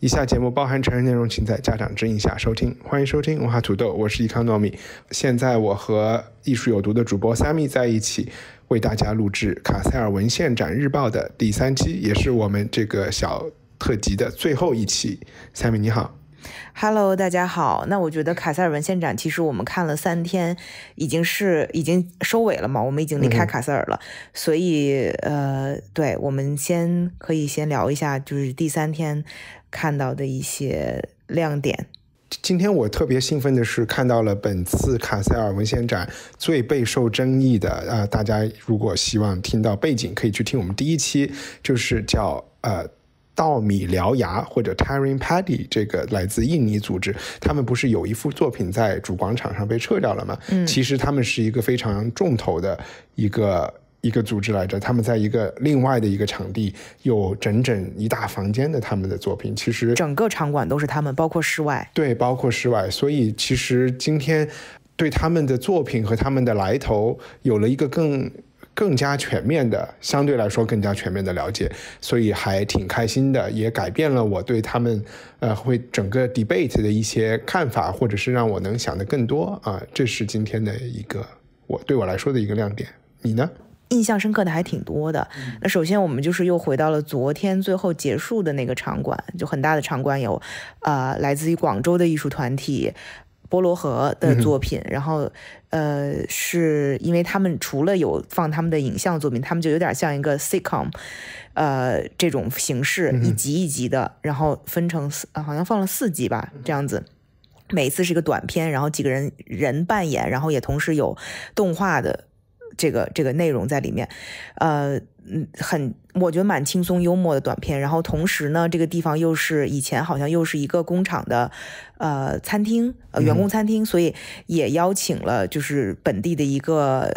以下节目包含成人内容，请在家长指引下收听。欢迎收听文化土豆，我是易康糯米。现在我和艺术有毒的主播 Sammy 在一起，为大家录制卡塞尔文献展日报的第三期，也是我们这个小特辑的最后一期。Sammy，你好。Hello，大家好。那我觉得卡塞尔文献展，其实我们看了三天，已经是已经收尾了嘛？我们已经离开卡塞尔了，所以呃，对我们先可以先聊一下，就是第三天看到的一些亮点。今天我特别兴奋的是看到了本次卡塞尔文献展最备受争议的啊，大家如果希望听到背景，可以去听我们第一期，就是叫呃。稻米獠牙或者 t e r i n p a d y 这个来自印尼组织，他们不是有一幅作品在主广场上被撤掉了吗？嗯，其实他们是一个非常重头的一个一个组织来着，他们在一个另外的一个场地有整整一大房间的他们的作品，其实整个场馆都是他们，包括室外，对，包括室外。所以其实今天对他们的作品和他们的来头有了一个更。更加全面的，相对来说更加全面的了解，所以还挺开心的，也改变了我对他们，呃，会整个 debate 的一些看法，或者是让我能想的更多啊。这是今天的一个我对我来说的一个亮点。你呢？印象深刻的还挺多的。那首先我们就是又回到了昨天最后结束的那个场馆，就很大的场馆，有啊，来自于广州的艺术团体。波罗河的作品，然后，呃，是因为他们除了有放他们的影像作品，他们就有点像一个 sitcom，呃，这种形式，一集一集的，然后分成四呃，好像放了四集吧，这样子，每次是一个短片，然后几个人人扮演，然后也同时有动画的。这个这个内容在里面，呃，很我觉得蛮轻松幽默的短片。然后同时呢，这个地方又是以前好像又是一个工厂的，呃，餐厅，员工餐厅，所以也邀请了就是本地的一个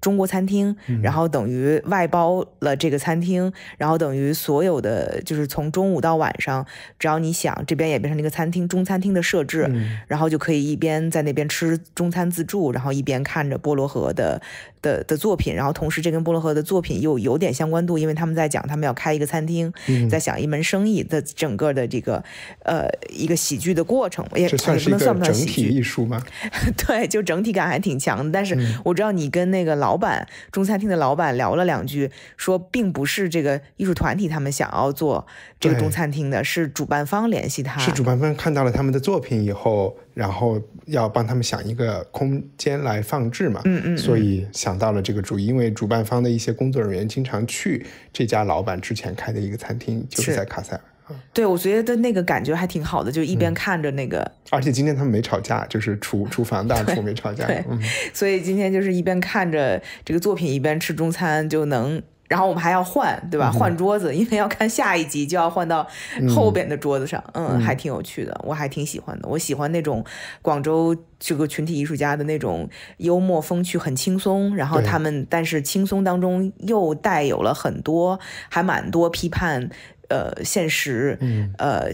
中国餐厅。然后等于外包了这个餐厅，然后等于所有的就是从中午到晚上，只要你想，这边也变成一个餐厅，中餐厅的设置，然后就可以一边在那边吃中餐自助，然后一边看着波罗河的。的的作品，然后同时这跟波洛赫的作品又有点相关度，因为他们在讲他们要开一个餐厅，在想一门生意的整个的这个呃一个喜剧的过程，也这算是一个整体艺术吗？对，就整体感还挺强的。但是我知道你跟那个老板中餐厅的老板聊了两句，说并不是这个艺术团体他们想要做这个中餐厅的，是主办方联系他，是主办方看到了他们的作品以后。然后要帮他们想一个空间来放置嘛，嗯嗯，所以想到了这个主意，因为主办方的一些工作人员经常去这家老板之前开的一个餐厅，就是在卡塞尔。对，我觉得那个感觉还挺好的，就一边看着那个，而且今天他们没吵架，就是厨 厨房大厨没吵架，对，所以今天就是一边看着这个作品，一边吃中餐就能。然后我们还要换，对吧？换桌子，因为要看下一集，就要换到后边的桌子上。嗯，还挺有趣的，我还挺喜欢的。我喜欢那种广州这个群体艺术家的那种幽默风趣、很轻松。然后他们，但是轻松当中又带有了很多，还蛮多批判，呃，现实，呃，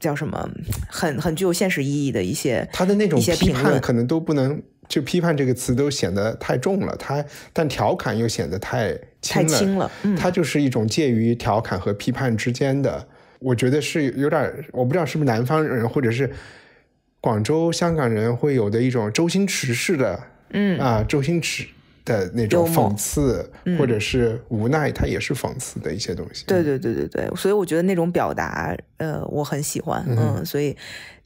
叫什么？很很具有现实意义的一些，他的那种评论可能都不能。就批判这个词都显得太重了，它但调侃又显得太轻了，太轻了，它就是一种介于调侃和批判之间的，我觉得是有点，我不知道是不是南方人或者是广州、香港人会有的一种周星驰式的，嗯啊，周星驰的那种讽刺或者是无奈，它也是讽刺的一些东西。对对对对对，所以我觉得那种表达，呃，我很喜欢，嗯，所以。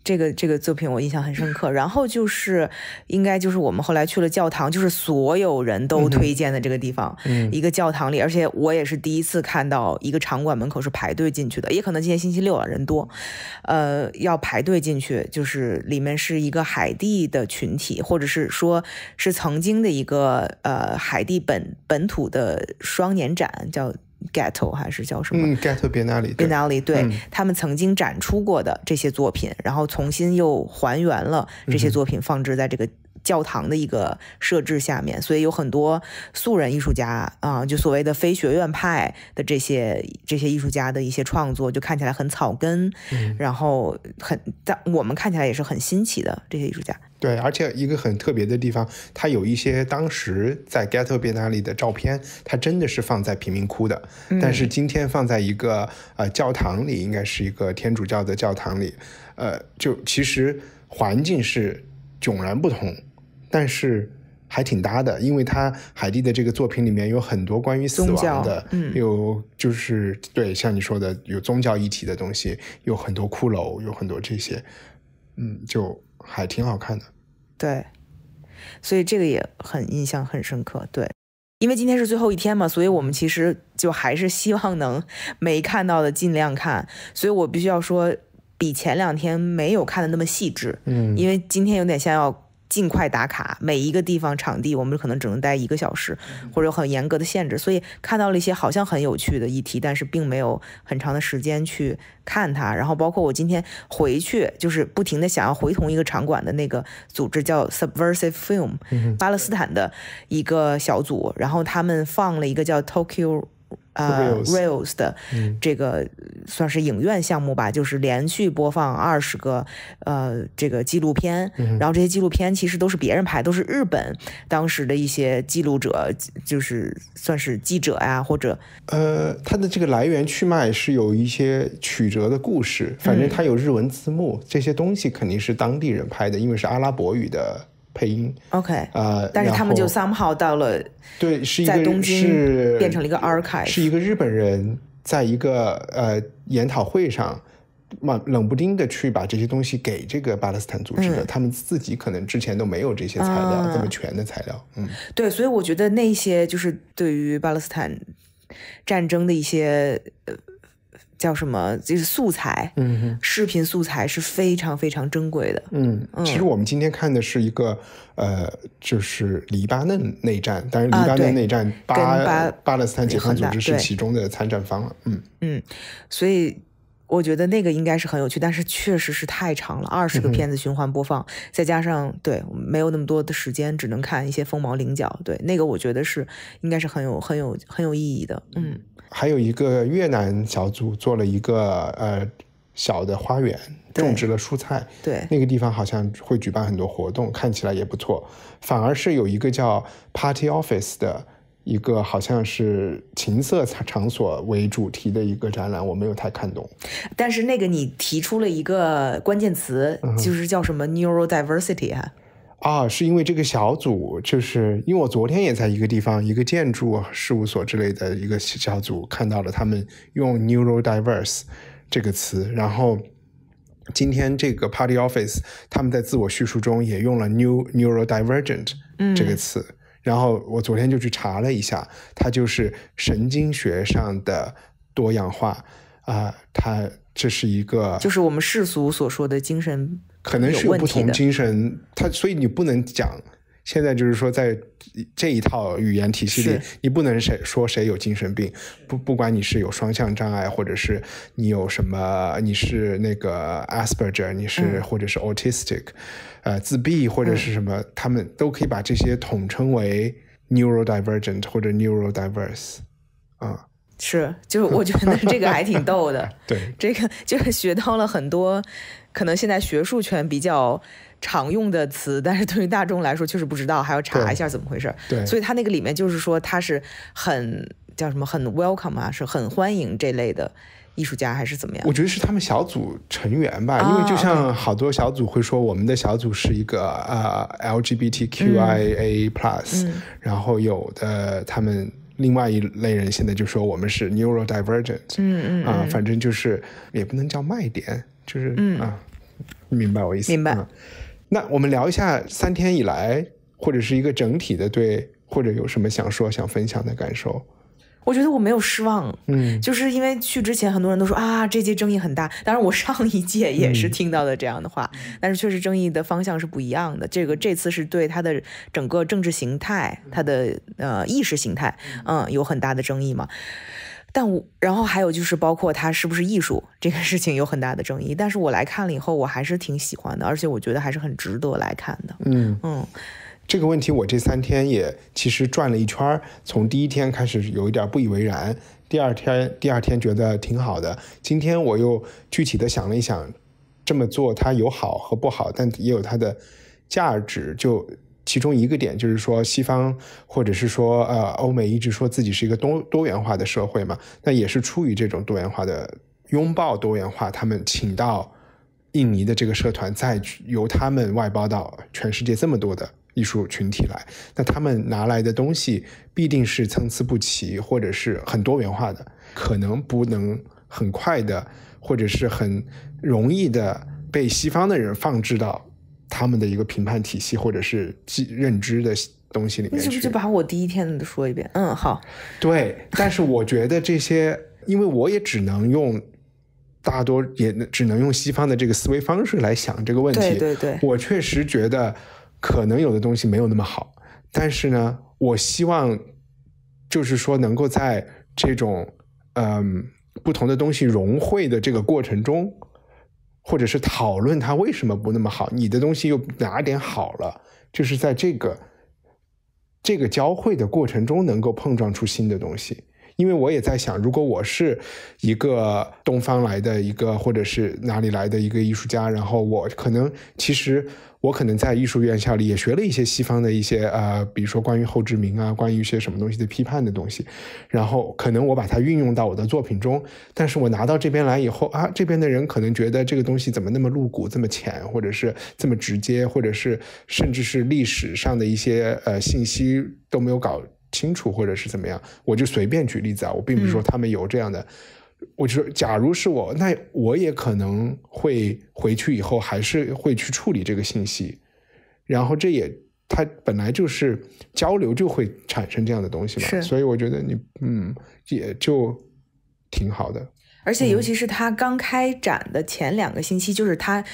这个这个作品我印象很深刻，然后就是应该就是我们后来去了教堂，就是所有人都推荐的这个地方，一个教堂里，而且我也是第一次看到一个场馆门口是排队进去的，也可能今天星期六了人多，呃要排队进去，就是里面是一个海地的群体，或者是说是曾经的一个呃海地本本土的双年展，叫。Ghetto 还是叫什么？嗯，Ghetto Benali Benali，对他们曾经展出过的这些作品，然后重新又还原了这些作品，放置在这个。教堂的一个设置下面，所以有很多素人艺术家啊，就所谓的非学院派的这些这些艺术家的一些创作，就看起来很草根，然后很但我们看起来也是很新奇的这些艺术家。对，而且一个很特别的地方，它有一些当时在 Ghetto 意大利的照片，它真的是放在贫民窟的，但是今天放在一个呃教堂里，应该是一个天主教的教堂里，呃，就其实环境是迥然不同。但是还挺搭的，因为他海蒂的这个作品里面有很多关于死亡的，有就是对像你说的有宗教议题的东西，有很多骷髅，有很多这些，嗯，就还挺好看的。对，所以这个也很印象很深刻。对，因为今天是最后一天嘛，所以我们其实就还是希望能没看到的尽量看，所以我必须要说比前两天没有看的那么细致。嗯，因为今天有点像要。尽快打卡每一个地方场地，我们可能只能待一个小时，或者很严格的限制。所以看到了一些好像很有趣的议题，但是并没有很长的时间去看它。然后包括我今天回去，就是不停的想要回同一个场馆的那个组织叫 Subversive Film，巴勒斯坦的一个小组，然后他们放了一个叫 Tokyo。呃，reels 的这个算是影院项目吧，就是连续播放二十个呃这个纪录片，然后这些纪录片其实都是别人拍，都是日本当时的一些记录者，就是算是记者呀或者呃，它的这个来源去脉是有一些曲折的故事，反正它有日文字幕，这些东西肯定是当地人拍的，因为是阿拉伯语的。配音，OK，呃，但是他们就 somehow 到了，对，是在东京，变成了一个 archive，是一个日本人，在一个呃研讨会上，冷冷不丁的去把这些东西给这个巴勒斯坦组织的，他们自己可能之前都没有这些材料，这么全的材料，嗯，对，所以我觉得那些就是对于巴勒斯坦战争的一些呃。叫什么？就是素材，嗯，视频素材是非常非常珍贵的，嗯其实我们今天看的是一个，呃，就是黎巴嫩内战，但是黎巴嫩内战巴巴勒斯坦解放组织是其中的参战方，嗯嗯，所以。我觉得那个应该是很有趣，但是确实是太长了，二十个片子循环播放，再加上对没有那么多的时间，只能看一些凤毛麟角。对，那个我觉得是应该是很有很有很有意义的。嗯，还有一个越南小组做了一个呃小的花园，种植了蔬菜。对，那个地方好像会举办很多活动，看起来也不错。反而是有一个叫 Party Office 的。一个好像是情色场所为主题的一个展览，我没有太看懂。但是那个你提出了一个关键词，就是叫什么 “neurodiversity” 啊？啊，是因为这个小组，就是因为我昨天也在一个地方，一个建筑事务所之类的一个小组看到了他们用 “neurodivers” e 这个词，然后今天这个 Party Office 他们在自我叙述中也用了 “new neurodivergent” 这个词。然后我昨天就去查了一下，它就是神经学上的多样化啊，它这是一个，就是我们世俗所说的精神，可能是不同精神，它所以你不能讲。现在就是说，在这一套语言体系里，你不能谁说谁有精神病，不不管你是有双向障碍，或者是你有什么，你是那个 Asperger，你是或者是 autistic，呃，自闭或者是什么，他们都可以把这些统称为 neurodivergent 或者 neurodiverse，啊，是，就我觉得 这个还挺逗的，对，这个就是学到了很多，可能现在学术圈比较。常用的词，但是对于大众来说确实不知道，还要查一下怎么回事。对，所以它那个里面就是说它是很叫什么很 welcome 啊，是很欢迎这类的艺术家还是怎么样？我觉得是他们小组成员吧，因为就像好多小组会说，我们的小组是一个呃 LGBTQIA plus，然后有的他们另外一类人现在就说我们是 neurodivergent，嗯嗯啊，反正就是也不能叫卖点，就是啊，明白我意思？明白。那我们聊一下三天以来，或者是一个整体的对，或者有什么想说、想分享的感受？我觉得我没有失望，嗯，就是因为去之前很多人都说啊，这届争议很大。当然，我上一届也是听到的这样的话，但是确实争议的方向是不一样的。这个这次是对他的整个政治形态、他的呃意识形态，嗯，有很大的争议嘛。但我，然后还有就是，包括它是不是艺术这个事情有很大的争议。但是我来看了以后，我还是挺喜欢的，而且我觉得还是很值得来看的。嗯嗯，这个问题我这三天也其实转了一圈从第一天开始有一点不以为然，第二天第二天觉得挺好的，今天我又具体的想了一想，这么做它有好和不好，但也有它的价值，就。其中一个点就是说，西方或者是说，呃，欧美一直说自己是一个多多元化的社会嘛，那也是出于这种多元化的拥抱多元化，他们请到印尼的这个社团，再由他们外包到全世界这么多的艺术群体来，那他们拿来的东西必定是参差不齐，或者是很多元化的，可能不能很快的，或者是很容易的被西方的人放置到。他们的一个评判体系，或者是记认知的东西里面去。你怎么就把我第一天的说一遍？嗯，好。对，但是我觉得这些，因为我也只能用，大多也只能用西方的这个思维方式来想这个问题。对对对。我确实觉得可能有的东西没有那么好，但是呢，我希望就是说能够在这种嗯不同的东西融汇的这个过程中。或者是讨论它为什么不那么好，你的东西又哪点好了？就是在这个这个交汇的过程中，能够碰撞出新的东西。因为我也在想，如果我是一个东方来的一个，或者是哪里来的一个艺术家，然后我可能其实我可能在艺术院校里也学了一些西方的一些呃，比如说关于后殖民啊，关于一些什么东西的批判的东西，然后可能我把它运用到我的作品中，但是我拿到这边来以后啊，这边的人可能觉得这个东西怎么那么露骨，这么浅，或者是这么直接，或者是甚至是历史上的一些呃信息都没有搞。清楚，或者是怎么样，我就随便举例子啊，我并不是说他们有这样的，我就假如是我，那我也可能会回去以后还是会去处理这个信息，然后这也他本来就是交流就会产生这样的东西嘛，所以我觉得你嗯也就挺好的，而且尤其是他刚开展的前两个星期，就是他。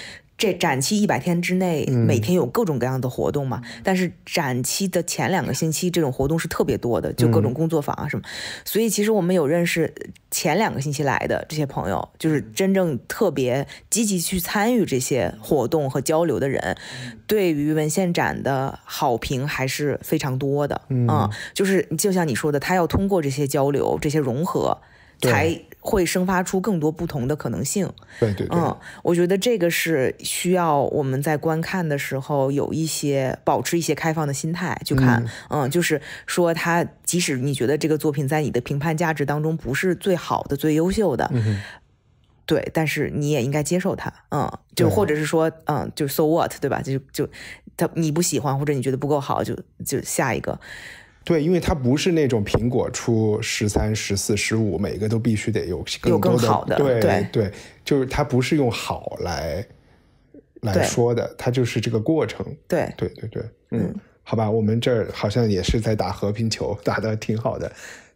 这展期一百天之内，每天有各种各样的活动嘛。但是展期的前两个星期，这种活动是特别多的，就各种工作坊啊什么。所以其实我们有认识前两个星期来的这些朋友，就是真正特别积极去参与这些活动和交流的人，对于文献展的好评还是非常多的嗯，就是就像你说的，他要通过这些交流、这些融合。才会生发出更多不同的可能性。对对对，嗯，我觉得这个是需要我们在观看的时候有一些保持一些开放的心态去看。嗯，就是说，他即使你觉得这个作品在你的评判价值当中不是最好的、最优秀的，对，但是你也应该接受它。嗯，就或者是说，嗯，就 so what，对吧？就就他你不喜欢或者你觉得不够好，就就下一个。对，因为它不是那种苹果出十三、十四、十五，每个都必须得有更好的。对对，就是它不是用好来来说的，它就是这个过程。对对对对，嗯，好吧，我们这儿好像也是在打和平球，打的挺好的。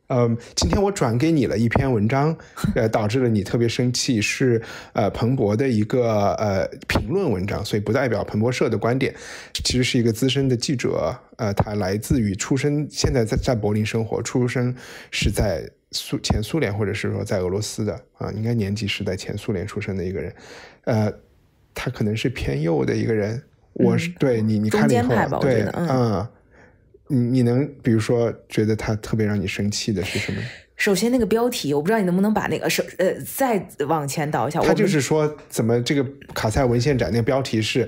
呃，今天我转给你了一篇文章，呃，导致了你特别生气，是呃彭博的一个呃评论文章，所以不代表彭博社的观点。其实是一个资深的记者，呃，他来自于出生，现在在在柏林生活，出生是在苏前苏联，或者是说在俄罗斯的啊，应该年纪是在前苏联出生的一个人，呃，他可能是偏右的一个人，我是对你你看了以后，对，嗯。你你能比如说觉得他特别让你生气的是什么？首先那个标题，我不知道你能不能把那个手呃再往前倒一下。他就是说怎么这个卡塞文献展那个标题是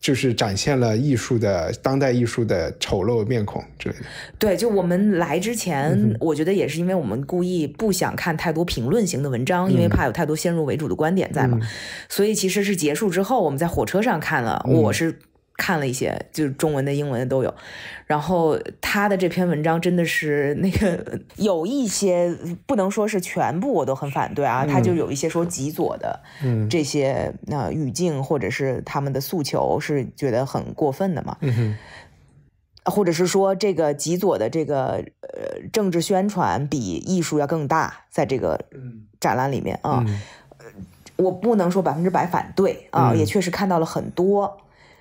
就是展现了艺术的当代艺术的丑陋面孔之类的。对，就我们来之前，我觉得也是因为我们故意不想看太多评论型的文章，因为怕有太多先入为主的观点在嘛，所以其实是结束之后我们在火车上看了。我是。看了一些，就是中文的、英文的都有。然后他的这篇文章真的是那个 有一些不能说是全部，我都很反对啊。他就有一些说极左的这些那语境或者是他们的诉求是觉得很过分的嘛。嗯。或者是说这个极左的这个呃政治宣传比艺术要更大，在这个展览里面啊，我不能说百分之百反对啊，也确实看到了很多。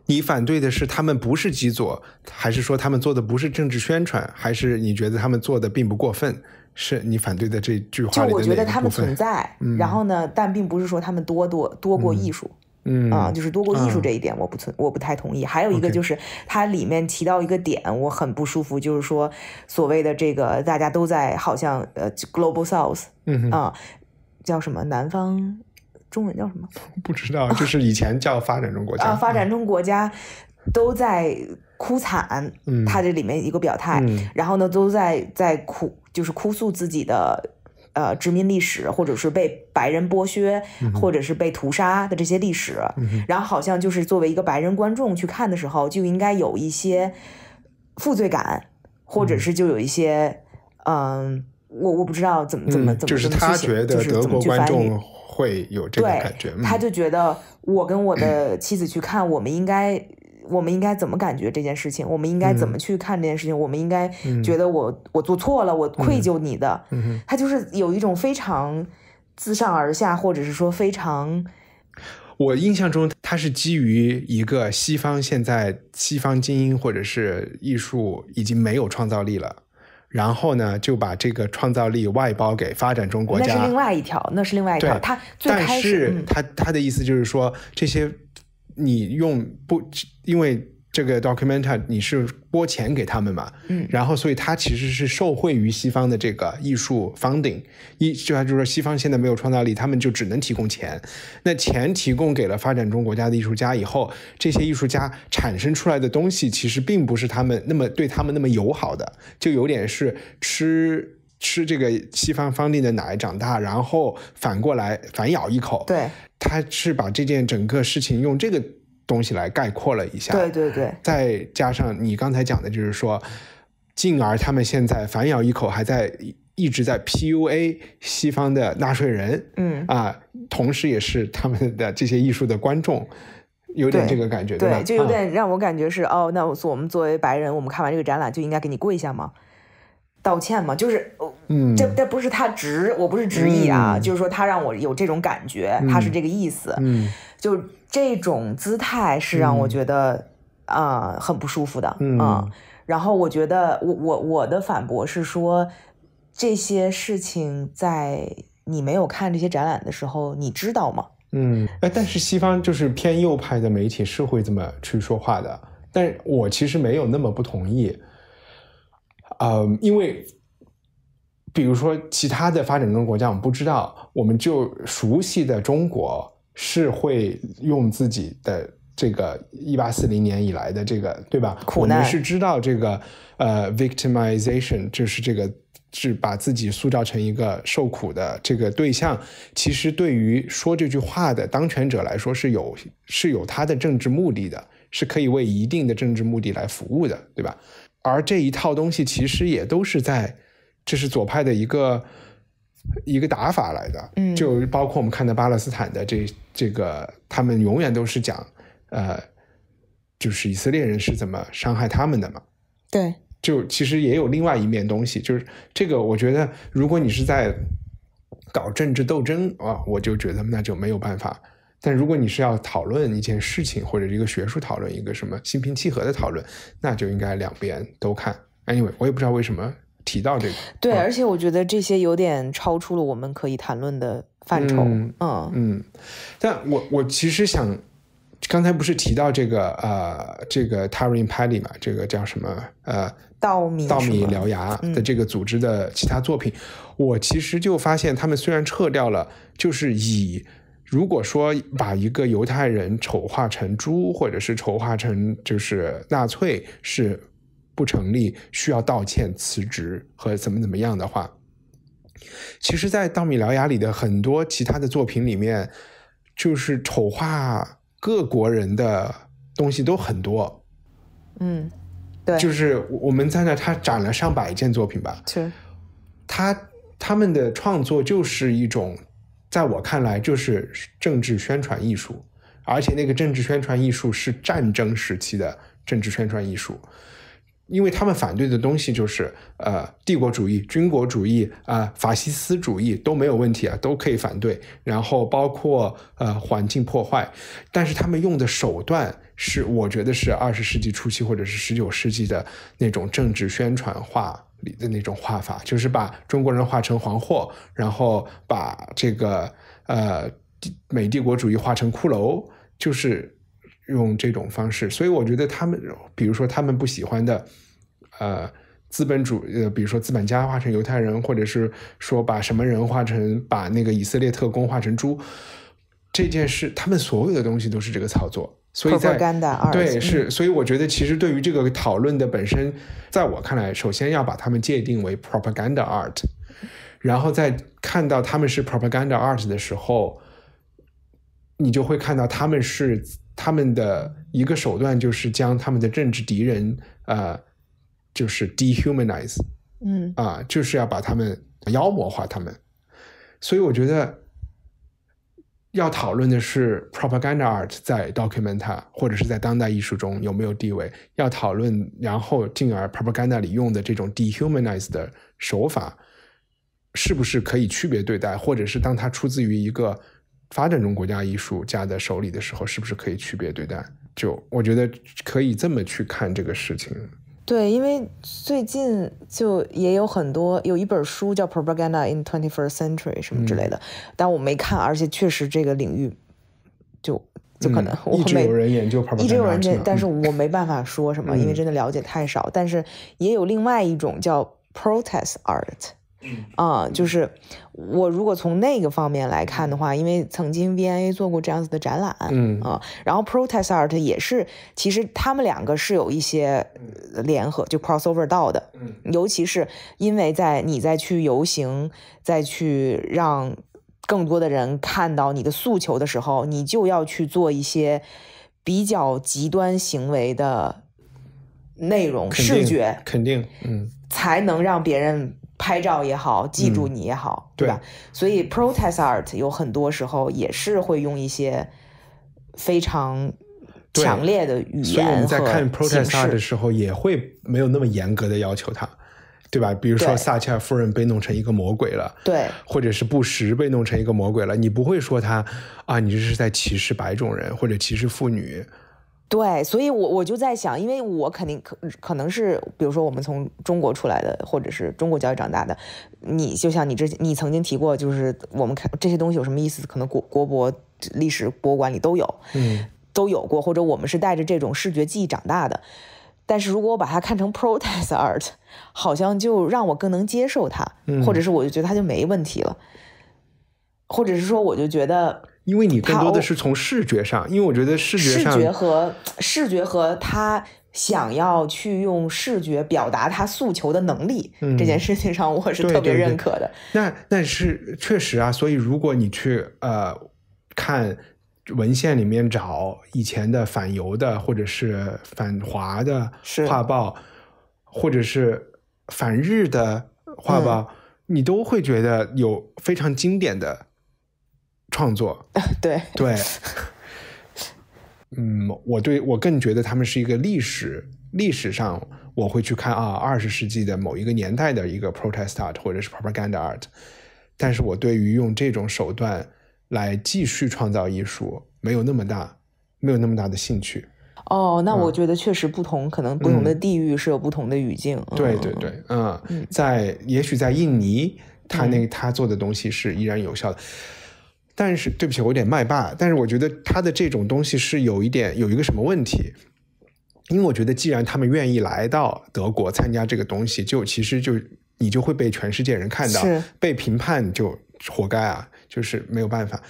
你反对的是他们不是极左，还是说他们做的不是政治宣传，还是你觉得他们做的并不过分？是你反对的这句话？就我觉得他们存在，然后呢，但并不是说他们多多多过艺术，嗯啊，就是多过艺术这一点我不存我不太同意。还有一个就是它里面提到一个点我很不舒服，就是说所谓的这个大家都在好像呃 global south，嗯啊，叫什么南方。中文叫什么？不知道，就是以前叫发展中国家。啊，发展中国家都在哭惨，他这里面一个表态，然后呢，都在在哭，就是哭诉自己的呃殖民历史，或者是被白人剥削，或者是被屠杀的这些历史。然后好像就是作为一个白人观众去看的时候，就应该有一些负罪感，或者是就有一些嗯，我我不知道怎么怎么怎么就是他觉得德国观众。会有这个感觉吗？他就觉得我跟我的妻子去看，我们应该，我们应该怎么感觉这件事情？我们应该怎么去看这件事情？我们应该觉得我我做错了，我愧疚你的。他就是有一种非常自上而下，或者是说非常。我印象中，他是基于一个西方现在西方精英或者是艺术已经没有创造力了。然后呢，就把这个创造力外包给发展中国家。那是另外一条，那是另外一条。他最开始，他他的意思就是说，这些你用不，因为。这个 documentary 你是拨钱给他们嘛？嗯，然后所以他其实是受惠于西方的这个艺术 funding，一就就是说西方现在没有创造力，他们就只能提供钱。那钱提供给了发展中国家的艺术家以后，这些艺术家产生出来的东西其实并不是他们那么对他们那么友好的，就有点是吃吃这个西方 funding 的奶长大，然后反过来反咬一口。对，他是把这件整个事情用这个。东西来概括了一下，对对对，再加上你刚才讲的，就是说，进而他们现在反咬一口，还在一直在 PUA 西方的纳税人，嗯啊，同时也是他们的这些艺术的观众，有点这个感觉，对，就有点让我感觉是，哦，那我我们作为白人，我们看完这个展览就应该给你跪下吗？道歉吗？就是，嗯，这这不是他执，我不是执意啊，就是说他让我有这种感觉，他是这个意思，嗯。就这种姿态是让我觉得啊很不舒服的，嗯，然后我觉得我我我的反驳是说，这些事情在你没有看这些展览的时候，你知道吗？嗯，哎，但是西方就是偏右派的媒体是会这么去说话的，但我其实没有那么不同意，啊，因为比如说其他的发展中国家，我们不知道，我们就熟悉的中国。是会用自己的这个一八四零年以来的这个，对吧？我们是知道这个，呃，victimization 就是这个是把自己塑造成一个受苦的这个对象。其实对于说这句话的当权者来说是有是有他的政治目的的，是可以为一定的政治目的来服务的，对吧？而这一套东西其实也都是在，这是左派的一个。一个打法来的，嗯，就包括我们看的巴勒斯坦的这这个，他们永远都是讲，呃，就是以色列人是怎么伤害他们的嘛，对，就其实也有另外一面东西，就是这个，我觉得如果你是在搞政治斗争啊，我就觉得那就没有办法，但如果你是要讨论一件事情或者一个学术讨论，一个什么心平气和的讨论，那就应该两边都看。Anyway，我也不知道为什么。提到这个，对，而且我觉得这些有点超出了我们可以谈论的范畴。嗯嗯，但我我其实想，刚才不是提到这个呃这个 Tariq Pali 嘛，这个叫什么呃稻米稻米獠牙的这个组织的其他作品，我其实就发现他们虽然撤掉了，就是以如果说把一个犹太人丑化成猪，或者是丑化成就是纳粹是。不成立，需要道歉、辞职和怎么怎么样的话，其实，在《稻米獠牙》里的很多其他的作品里面，就是丑化各国人的东西都很多。嗯，对，就是我们在那他展了上百件作品吧。对，他他们的创作就是一种，在我看来就是政治宣传艺术，而且那个政治宣传艺术是战争时期的政治宣传艺术。因为他们反对的东西就是，呃，帝国主义、军国主义、啊，法西斯主义都没有问题啊，都可以反对。然后包括呃，环境破坏，但是他们用的手段是，我觉得是二十世纪初期或者是十九世纪的那种政治宣传画里的那种画法，就是把中国人画成黄祸，然后把这个呃美帝国主义画成骷髅，就是。用这种方式，所以我觉得他们，比如说他们不喜欢的，呃，资本主义，比如说资本家化成犹太人，或者是说把什么人化成，把那个以色列特工化成猪，这件事，他们所有的东西都是这个操作。所以，在对是，所以我觉得其实对于这个讨论的本身，在我看来，首先要把他们界定为 propaganda art，然后在看到他们是 propaganda art 的时候，你就会看到他们是。他们的一个手段就是将他们的政治敌人，呃，就是 dehumanize，嗯，啊，就是要把他们妖魔化他们。所以我觉得要讨论的是 propaganda art 在 documenta 或者是在当代艺术中有没有地位？要讨论，然后进而 propaganda 里用的这种 dehumanize 的手法，是不是可以区别对待，或者是当它出自于一个？发展中国家艺术家在手里的时候，是不是可以区别对待？就我觉得可以这么去看这个事情。对，因为最近就也有很多有一本书叫《Propaganda in Twenty f i r s t Century》什么之类的，但我没看。而且确实这个领域就就可能一直有人研究，一直有人研究，但是我没办法说什么，因为真的了解太少。但是也有另外一种叫 Protest Art。啊，就是我如果从那个方面来看的话，因为曾经 v n a 做过这样子的展览，嗯啊，然后 Protest Art 也是，其实他们两个是有一些联合，就 Crossover 到的，嗯，尤其是因为在你再去游行、再去让更多的人看到你的诉求的时候，你就要去做一些比较极端行为的内容、视觉，肯定，嗯，才能让别人。拍照也好，记住你也好，对吧？所以 protest art 有很多时候也是会用一些非常强烈的语言。所以在看 protest art 的时候，也会没有那么严格的要求他，对吧？比如说撒切尔夫人被弄成一个魔鬼了，对，或者是布什被弄成一个魔鬼了，你不会说他啊，你这是在歧视白种人或者歧视妇女。对，所以，我我就在想，因为我肯定可可能是，比如说我们从中国出来的，或者是中国教育长大的，你就像你之前你曾经提过，就是我们看这些东西有什么意思？可能国国博历史博物馆里都有，嗯，都有过，或者我们是带着这种视觉记忆长大的。但是如果我把它看成 protest art，好像就让我更能接受它，或者是我就觉得它就没问题了，或者是说我就觉得。因为你更多的是从视觉上，因为我觉得视觉上，视觉和视觉和他想要去用视觉表达他诉求的能力这件事情上，我是特别认可的。那但是确实啊，所以如果你去呃看文献里面找以前的反犹的或者是反华的画报，或者是反日的画报，你都会觉得有非常经典的。创作，对对，嗯，我对我更觉得他们是一个历史历史上，我会去看啊，二十世纪的某一个年代的一个 protest art 或者是 propaganda art，但是我对于用这种手段来继续创造艺术没有那么大，没有那么大的兴趣。哦，那我觉得确实不同，可能不同的地域是有不同的语境。对对对，嗯，在也许在印尼，他那他做的东西是依然有效的。但是对不起，我有点麦霸。但是我觉得他的这种东西是有一点有一个什么问题，因为我觉得既然他们愿意来到德国参加这个东西，就其实就你就会被全世界人看到，被评判就活该啊，就是没有办法。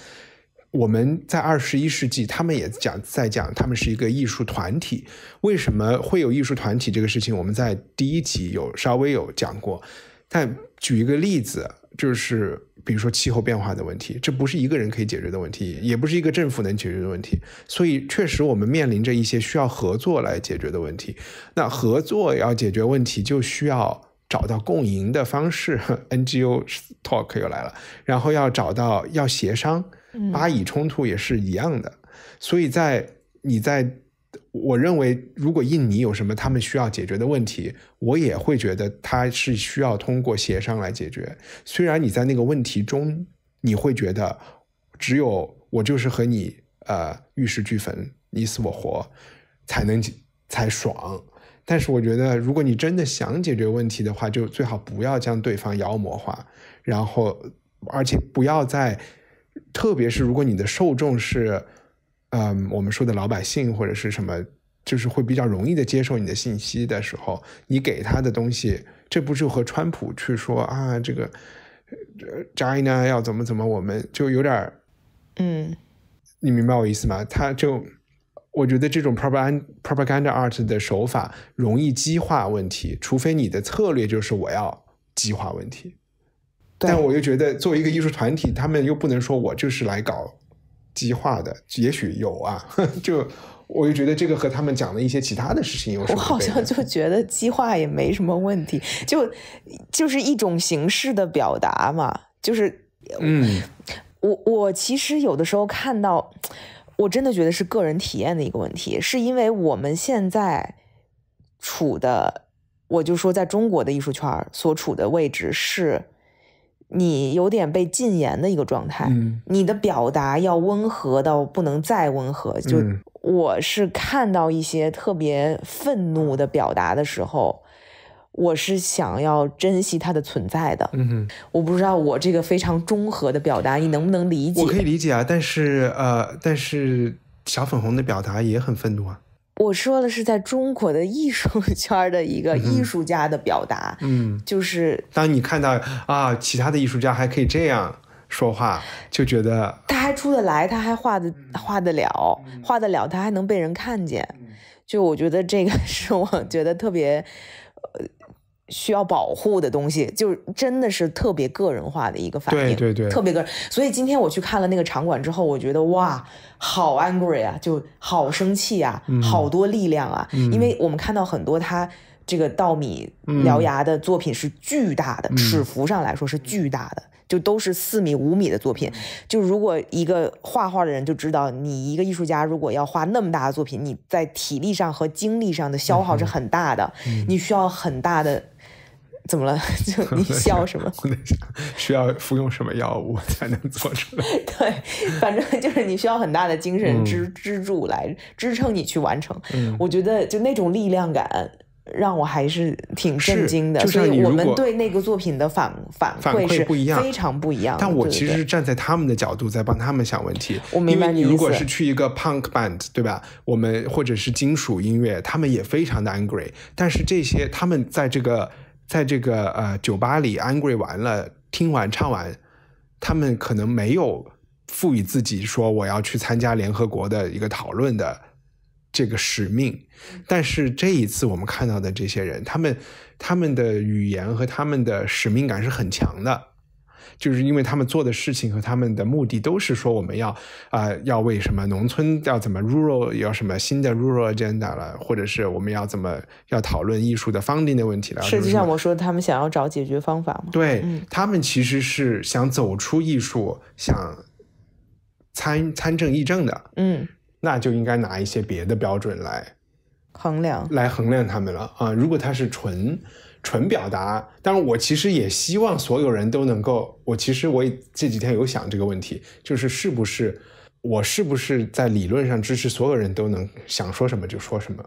我们在二十一世纪，他们也讲在讲，他们是一个艺术团体。为什么会有艺术团体这个事情？我们在第一集有稍微有讲过。但举一个例子，就是。比如说气候变化的问题，这不是一个人可以解决的问题，也不是一个政府能解决的问题。所以，确实我们面临着一些需要合作来解决的问题。那合作要解决问题，就需要找到共赢的方式。NGO talk 又来了，然后要找到要协商。巴以冲突也是一样的，所以在你在。我认为，如果印尼有什么他们需要解决的问题，我也会觉得他是需要通过协商来解决。虽然你在那个问题中，你会觉得只有我就是和你呃玉石俱焚、你死我活才能才爽，但是我觉得，如果你真的想解决问题的话，就最好不要将对方妖魔化，然后而且不要再，特别是如果你的受众是。嗯，我们说的老百姓或者是什么，就是会比较容易的接受你的信息的时候，你给他的东西，这不就和川普去说啊，这个 China 要怎么怎么，我们就有点嗯，你明白我意思吗？他就，我觉得这种 propaganda art 的手法容易激化问题，除非你的策略就是我要激化问题，但我又觉得作为一个艺术团体，他们又不能说我就是来搞。激化的也许有啊，就我就觉得这个和他们讲的一些其他的事情有。我好像就觉得激化也没什么问题，就就是一种形式的表达嘛，就是嗯，我我其实有的时候看到，我真的觉得是个人体验的一个问题，是因为我们现在处的，我就说在中国的艺术圈所处的位置是。你有点被禁言的一个状态，你的表达要温和到不能再温和。就我是看到一些特别愤怒的表达的时候，我是想要珍惜它的存在的。嗯哼，我不知道我这个非常中和的表达你能不能理解？我可以理解啊，但是呃，但是小粉红的表达也很愤怒啊。我说的是在中国的艺术 圈的一个艺术家的表达，嗯，就是当你看到啊，其他的艺术家还可以这样说话，就觉得他还出得来，他还画的画得了，画得了，他还能被人看见，就我觉得这个 是我觉得特别。需要保护的东西，就真的是特别个人化的一个反应，对对对，特别个。所以今天我去看了那个场馆之后，我觉得哇，好 angry 啊，就好生气啊，好多力量啊。因为我们看到很多他这个稻米獠牙的作品是巨大的，尺幅上来说是巨大的，就都是四米五米的作品。就如果一个画画的人就知道，你一个艺术家如果要画那么大的作品，你在体力上和精力上的消耗是很大的，你需要很大的。怎么了？就你 笑什么？需要服用什么药物才能做出来？对，反正就是你需要很大的精神支支柱来支撑你去完成。我觉得就那种力量感让我还是挺震惊的。就是我们对那个作品的反反反馈不一样，非常不一样。但我其实是站在他们的角度在帮他们想问题。我明白你。如果是去一个 punk band，对吧？我们或者是金属音乐，他们也非常的 angry。但是这些他们在这个。在这个呃酒吧里，angry 完了，听完唱完，他们可能没有赋予自己说我要去参加联合国的一个讨论的这个使命。但是这一次我们看到的这些人，他们他们的语言和他们的使命感是很强的。就是因为他们做的事情和他们的目的都是说我们要啊要为什么农村要怎么 rural 要什么新的 rural agenda 了，或者是我们要怎么要讨论艺术的 funding 的问题了。实际上，我说他们想要找解决方法吗？对他们其实是想走出艺术，想参参政议政的。嗯，那就应该拿一些别的标准来衡量，来衡量他们了啊！如果他是纯。纯表达，当然我其实也希望所有人都能够。我其实我这几天有想这个问题，就是是不是我是不是在理论上支持所有人都能想说什么就说什么？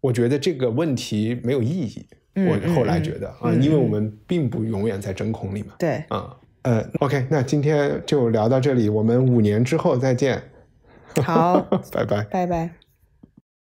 我觉得这个问题没有意义。我后来觉得啊，因为我们并不永远在真空里嘛。对，嗯，呃，OK，那今天就聊到这里，我们五年之后再见。好，拜拜，拜拜。